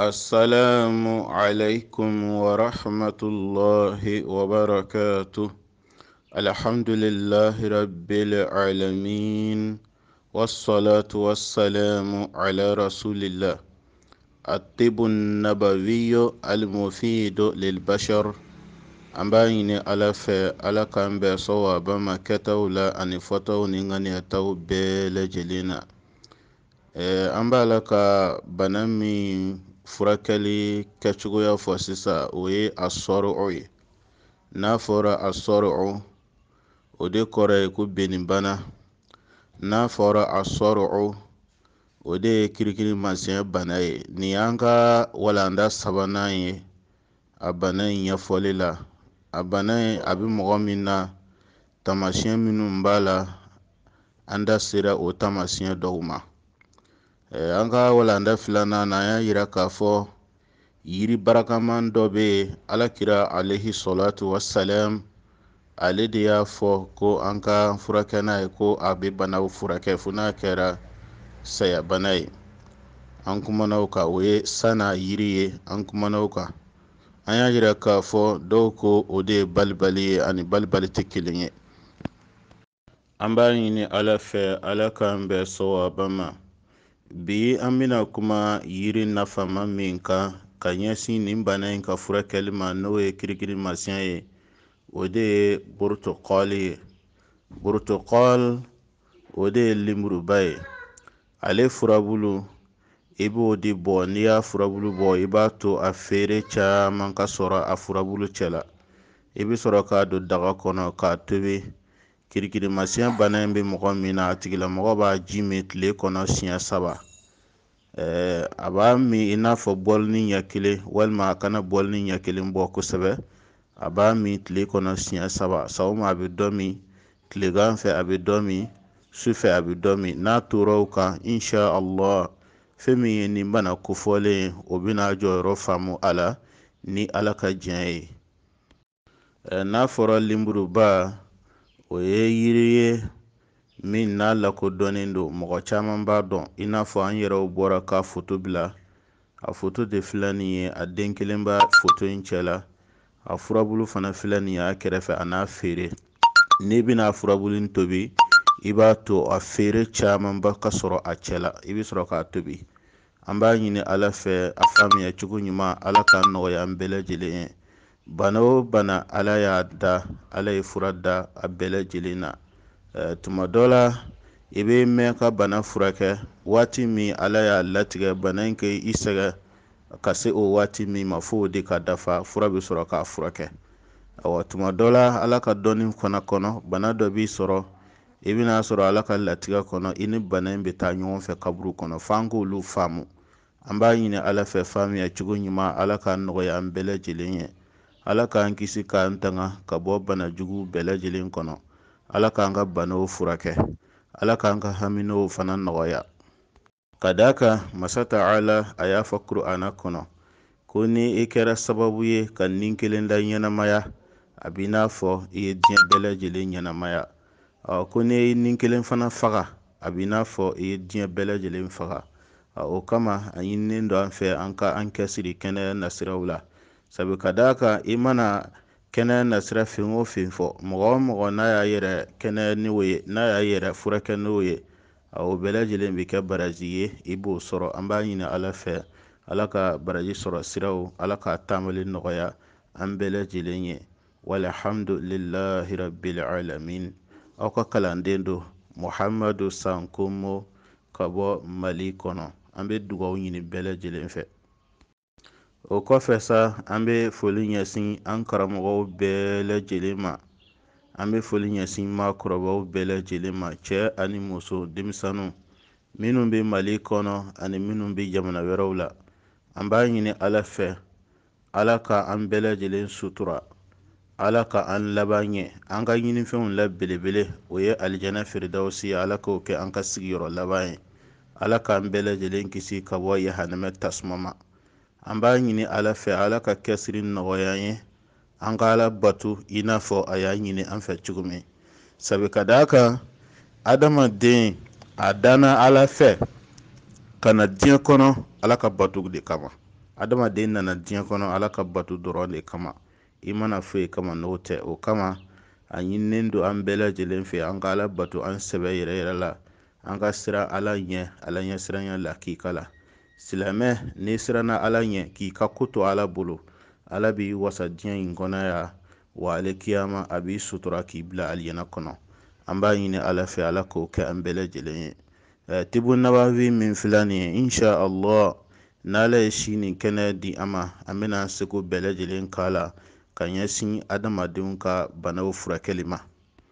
السلام عليكم ورحمة الله وبركاته الحمد لله رب العالمين والصلاة والسلام على رسول الله الطب النبوي المفيد للبشر أمباين ألف ألقان بما مكتو لا أن أنفتو نغني تو بلجلنا أمبالك بنامي furakɛli kɛcogoya fɔ sisan o ye a sɔrɔ ye n'a fɔra a sɔrɔ o de kɔrɔ ye ko benibana n'a fɔra a sɔrɔ o de ye kirikiri masiyɛn bana ye nin y'an ka walanda sabanan ye a bana in ɲɛfɔli la a bana in a bɛ mɔgɔ min na taamasiyɛn minnu b'a la an da sera o taamasiyɛn dɔw ma Eh, an ka walanda filanan na an y'a yira k'a fɔ yiri barakaman dɔ bɛ yen alakira alehi salatu wasalam ale de y'a fɔ ko an ka furakɛ n'a ye ko a bɛ banaw furakɛ fo n'a kɛra sayabana ye an kumana o kan o ye sanna yiri ye an kumana o kan an y'a yira k'a fɔ dɔw ko o de ye balibali ye ani balibali tɛ kelen ye an b'a ɲini ala fɛ ala k'an bɛn sɔwaba ma bi an bena kuma yiri nafama min kan ka ɲɛsin nin bana yi ka furakɛli ma n'o ye kirikiri masiɲɛ ye o de ye borotokɔli ye borotokɔl o de ye limuruba ye ale furabulu i b'o di bɔ n'i y'a furabulu bɔ i b'a to a feere caaman ka sɔrɔ a furabulu cɛla i be sɔrɔ k'a don daga kɔnɔ k'a tobi kirikirimasiyɛn bana in bɛ mɔgɔ min na a tigilamɔgɔ b'a ji min tile kɔnɔ siɲɛ saba ɛɛ a b'a min i n'a fɔ bɔlini ɲɛ kelen walima a kana bɔlini ɲɛ kelen bɔ kosɛbɛ a b'a min tile kɔnɔ siɲɛ saba sɔgɔma a bɛ dɔ min tilegan fɛ a bɛ dɔ min sufɛ a bɛ dɔ min n'a tora o kan insha allah fɛn min ye nin bana kofɔlen ye o bɛna a jɔyɔrɔ faamu a la ni ala ka diɲɛ ye n'a fɔra lenburuba o ye yiri ye min n'a lakodɔnnen don mɔgɔ caman b'a dɔn i n'a fɔ an yɛrɛw bɔra ka foto bila a foto de filɛ nin ye a den kelen b'a foto in cɛ la a furabulu fana filɛ nin ye a kɛrɛfɛ a n'a feere n'i bɛna a furabulu in tobi i b'a to a feere camanba ka sɔrɔ a cɛ la i bɛ sɔrɔ k'a tobi an b'a ɲini ala fɛ a faamuya cogo ɲuman ala k'a nɔgɔya an bɛɛ lajɛlen ye bana o bana ala y'a da ala ye fura da a bɛɛ lajɛlen na tuma dɔ la i bɛ mɛn ka bana furakɛ waati min ala y'a latigɛ bana in kɛ i sɛgɛn ka se o waati min ma fo o de ka dafa fura bɛ sɔrɔ k'a furakɛ awɔ tuma dɔ la ala ka dɔnni fana kɔnɔ bana dɔ b'i sɔrɔ i bɛna sɔrɔ ala ka latigɛ kɔnɔ i ni bana in bɛ taa ɲɔgɔn fɛ kaburu kɔnɔ f'an k'olu faamu an b'a ɲini ala fɛ faamuya cogo ɲuman ala k'a nɔgɔya an bɛɛ lajɛlen ye ala k'an kisi k'an tanga ka bɔ bana jugu bɛɛ lajɛlen kɔnɔ ala k'an ka banaw furakɛ ala k'an ka haminaw fana nɔgɔya ka da kan masa ta'ala a y'a fɔ kur'ana kɔnɔ ko ni i kɛra sababu ye ka nin kelen da ɲɛnamaya a b'i n'a fɔ i ye diɲɛ bɛɛ lajɛlen ɲɛnamaya ko ni ye nin kelen fana faga a b'i n'a fɔ i ye diɲɛ bɛɛ lajɛlen faga o kama a ɲininen don an fɛ an ka an kɛsiri kɛnɛya nasiraw la sabu ka d'a kan i mana kɛnɛya nasira fɛn o fɛn fɔ mɔgɔ o mɔgɔ n'a y'a yɛrɛ kɛnɛya ni o ye n'a y'a yɛrɛ furakɛ n'o ye o bɛɛ lajɛlen bɛ kɛ baraji ye i b'o sɔrɔ an b'a ɲini ala fɛ ala ka baraji sɔrɔ siraw ala k'a taamali nɔgɔya an bɛɛ lajɛlen ye walhamdulilahi rabil alamin aw ka kalanden don muhamadu sanko ka bɔ mali kɔnɔ an bɛ dugawu ɲini bɛɛ lajɛlen fɛ o kɔfɛ sa an bɛ foli ɲɛsin an karamɔgɔw bɛɛ lajɛlen ma an bɛ foli ɲɛsin maakɔrɔbaw bɛɛ lajɛlen ma cɛ ani muso denmisɛnninw minnu bɛ mali kɔnɔ ani minnu bɛ jamana wɛrɛw la an b'a ɲini ala fɛ ala ka an bɛɛ lajɛlen sutura ala ka an laban ɲɛ an ka ɲinifɛnw la belebele o ye alijana feeredawsi ye ala k'o kɛ an ka sigiyɔrɔ laban ye ala k'an bɛɛ lajɛlen kisi ka bɔ yahanɛmɛ tasuma ma an b'a ɲini ala fɛ ala ka kɛsiri nɔgɔya ye an ka ala bato i n'a fɔ a y'a ɲini an fɛ cogo min sabu ka d'a kan adamaden a danna ala fɛ ka na diɲɛ kɔnɔ ala ka bato de kama adamaden nana diɲɛ kɔnɔ ala ka bato dɔrɔn de kama i mana foyi kama n'o tɛ o kama a ɲininen don an bɛɛ lajɛlen fɛ an ka ala bato an sɛbɛ yɛrɛ yɛrɛ la an ka sira ala ɲɛ ala ɲɛ siranya la silamɛ n'i siranna ala ɲɛ k'i ka ko to ala bolo ala b'i wasa diɲɛ in kɔnɔ yan wa ale kiyama a b'i sutura k'i bila aliyana kɔnɔ an b'a ɲini ala fɛ ala k'o kɛ an bɛɛ lajɛlen ye eh, tibu nabawi min fila nin ye insha allah n'ala ye si nin kɛnɛ di an ma an bɛna seko bɛɛ lajɛlen k'a la ka ɲɛsin adamadenw ka banaw furakɛli ma